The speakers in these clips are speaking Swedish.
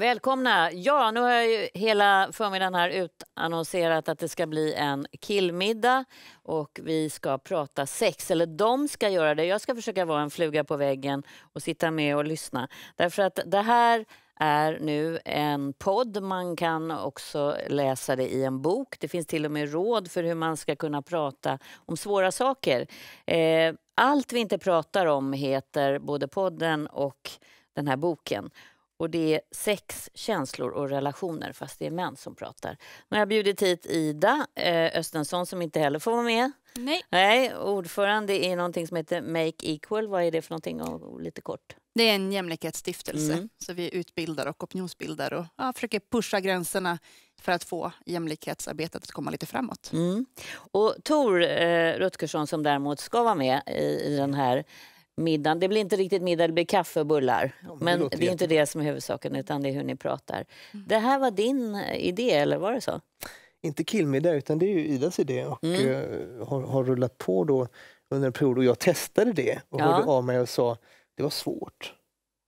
Välkomna! Ja, nu har jag ju hela förmiddagen här utannonserat att det ska bli en killmiddag och vi ska prata sex, eller de ska göra det. Jag ska försöka vara en fluga på väggen och sitta med och lyssna. Därför att det här är nu en podd. Man kan också läsa det i en bok. Det finns till och med råd för hur man ska kunna prata om svåra saker. Eh, allt vi inte pratar om heter både podden och den här boken. Och det är sex, känslor och relationer, fast det är män som pratar. Nu har jag bjudit hit Ida eh, Östensson som inte heller får vara med. Nej. Nej. Ordförande i någonting som heter Make Equal. Vad är det för någonting? Och lite kort. Det är en jämlikhetsstiftelse. Mm. Så vi utbildar och opinionsbildar och ja, försöker pusha gränserna för att få jämlikhetsarbetet att komma lite framåt. Mm. Och Tor eh, Rutgersson som däremot ska vara med i, i den här middagen. Det blir inte riktigt middag, det blir kaffe och bullar. Ja, men, men det, det är inte det som är huvudsaken, utan det är hur ni pratar. Mm. Det här var din eh, idé, eller var det så? Inte killmiddag, utan det är ju Idas idé och mm. Eh, har, har, rullat på då under en period. Och jag testade det och ja. hörde av mig och sa det var svårt.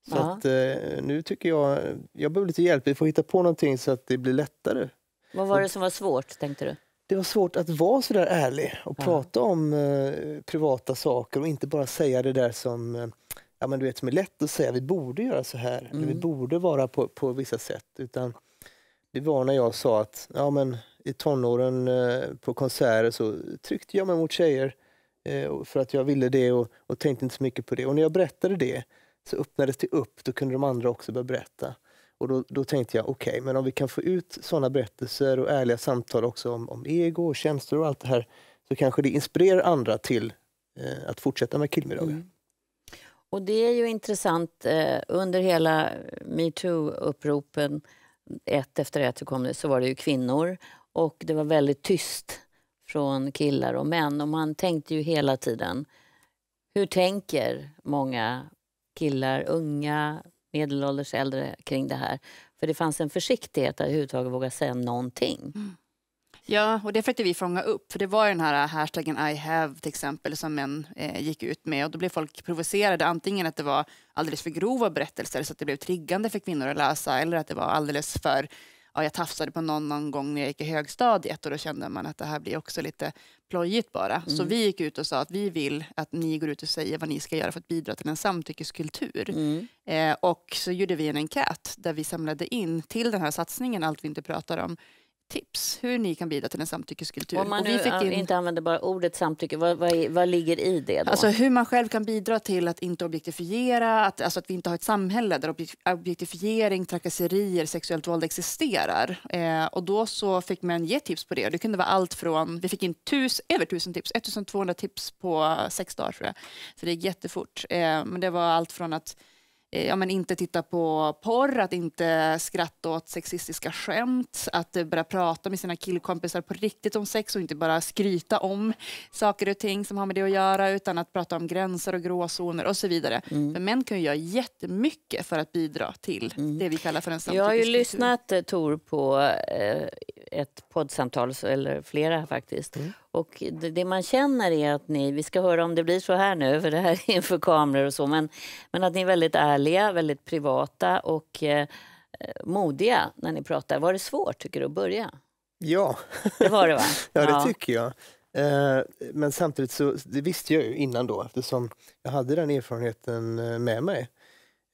Så ja. att, eh, nu tycker jag, jag behöver lite hjälp. Vi får hitta på någonting så att det blir lättare. Vad var det som var svårt, tänkte du? det var svårt att vara så där ärlig och ja. prata om eh, privata saker och inte bara säga det där som eh, ja, men du vet, som är lätt att säga, vi borde göra så här, mm. eller vi mm. borde vara på, på vissa sätt. Utan det var när jag sa att ja, men, i tonåren eh, på konserter så tryckte jag mig mot tjejer eh, för att jag ville det och, och, tänkte inte så mycket på det. Och när jag berättade det så öppnades det upp, då kunde de andra också börja berätta. Och då, då tänkte jag, okej, okay, men om vi kan få ut sådana berättelser och ärliga samtal också om, om ego och känslor och allt det här, så kanske det inspirerar andra till eh, att fortsätta med killmiddagar. Mm. Och det är ju intressant, eh, under hela metoo-uppropen, ett efter ett kom det, så var det ju kvinnor och det var väldigt tyst från killar och män och man tänkte ju hela tiden, hur tänker många killar, unga, medelålders äldre kring det här. För det fanns en försiktighet att överhuvudtaget våga säga någonting. Mm. Ja, och det försökte vi fånga upp. För det var den här äh, hashtaggen I have till exempel som män eh, gick ut med och då blev folk provocerade. Antingen att det var alldeles för grova berättelser så att det blev triggande för kvinnor att läsa eller att det var alldeles för ja, jag tafsade på någon någon gång när jag gick i högstadiet och då kände man att det här blir också lite plojigt bara. Mm. Så vi gick ut och sa att vi vill att ni går ut och säger vad ni ska göra för att bidra till en samtyckeskultur. Mm. Eh, och så gjorde vi en enkät där vi samlade in till den här satsningen Allt vi inte pratar om tips hur ni kan bidra till en samtyckeskultur. Om man nu in... inte använder bara ordet samtycke, vad, vad, vad, ligger i det? Då? Alltså hur man själv kan bidra till att inte objektifiera, att, alltså att vi inte har ett samhälle där objektifiering, trakasserier, sexuellt våld existerar. Eh, och då så fick man ge tips på det. det kunde vara allt från, vi fick in tus, över tusen tips, 1200 tips på sex dagar tror jag. Så det gick jättefort. Eh, men det var allt från att Eh, ja, men inte titta på porr, att inte skratta åt sexistiska skämt, att eh, börja prata med sina killkompisar på riktigt om sex och inte bara skryta om saker och ting som har med det att göra utan att prata om gränser och gråzoner och så vidare. Mm. Men män kan ju göra jättemycket för att bidra till mm. det vi kallar för en samtyckeskultur. Jag har ju lyssnat eh, Tor på eh, ett poddsamtal, eller flera faktiskt. Mm. Och det, det, man känner är att ni, vi ska höra om det blir så här nu, för det här är inför kameror och så, men, men att ni är väldigt ärliga, väldigt privata och eh, eh, modiga när ni pratar. Var det svårt, tycker du, att börja? Ja, det var det va? ja, det ja. tycker jag. Eh, men samtidigt så det visste jag ju innan då eftersom jag hade den erfarenheten eh, med mig.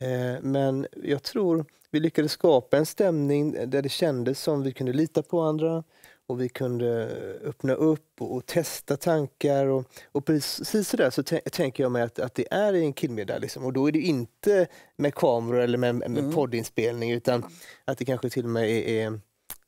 Eh, men jag tror, vi lyckades skapa en stämning där det kändes som vi kunde lita på andra och vi kunde öppna upp och, och testa tankar. Och, och precis så där så tänker jag mig att, att det är i en killmiddag. Liksom. Och då är det inte med kameror eller med, med mm. poddinspelning utan att det kanske till och med är, är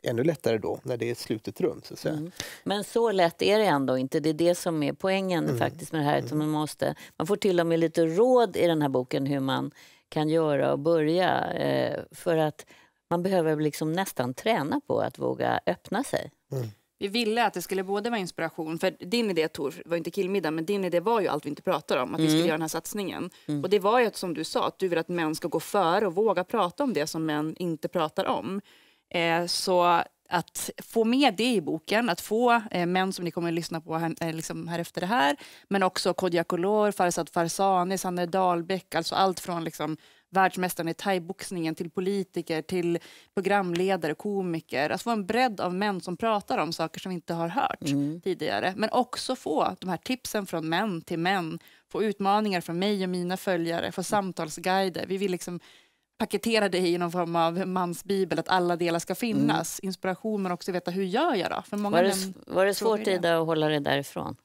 ännu lättare då när det är ett slutet rum. Så mm. Men så lätt är det ändå inte. Det är det som är poängen mm. faktiskt med det här. Mm. man, måste, man får till och med lite råd i den här boken hur man kan göra och börja. Eh, för att man behöver liksom nästan träna på att våga öppna sig. Mm. Vi ville att det skulle både vara inspiration, för din idé Tor, var inte killmiddag, men din idé var ju allt vi inte pratar om, att mm. vi skulle mm. göra den här satsningen. Mm. Och det var ju som du sa, att du vill att män ska gå före och våga prata om det som män inte pratar om. Eh, så att få med det i boken, att få eh, män som ni kommer att lyssna på här, eh, liksom här efter det här, men också Kodjo Akolor, Farzad Farzani, Sanne Dahlbäck, alltså allt från liksom världsmästaren i thaiboxningen till politiker, till programledare, komiker. Att få en bredd av män som pratar om saker som vi inte har hört mm. tidigare. Men också få de här tipsen från män till män, få utmaningar från mig och mina följare, få samtalsguider. Vi vill liksom paketera det i någon form av mansbibel, att alla delar ska finnas. Mm. Inspiration men också veta hur gör jag då? För många var, det, var det svårt Ida att hålla dig därifrån?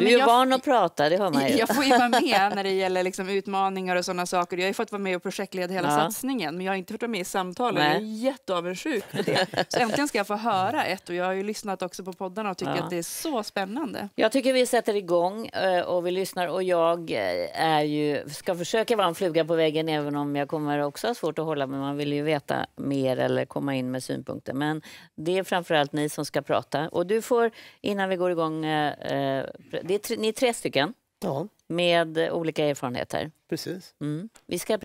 Nej, du är jag, van att prata, det hör man ju. Jag får ju vara med när det gäller liksom utmaningar och sådana saker. Jag har ju fått vara med och projektleda hela ja. satsningen, men jag har inte fått vara med i samtalen. Nej. Jag är jätteavundsjuk på det. Så äntligen ska jag få höra ett och jag har ju lyssnat också på poddarna och tycker ja. att det är så spännande. Jag tycker vi sätter igång eh, och vi lyssnar och jag eh, är ju, ska försöka vara en fluga på väggen även om jag kommer också ha svårt att hålla mig. Man vill ju veta mer eller komma in med synpunkter. Men det är framförallt ni som ska prata och du får innan vi går igång eh, det är tre, ni är tre stycken ja. med olika erfarenheter. Precis. Mm. Vi ska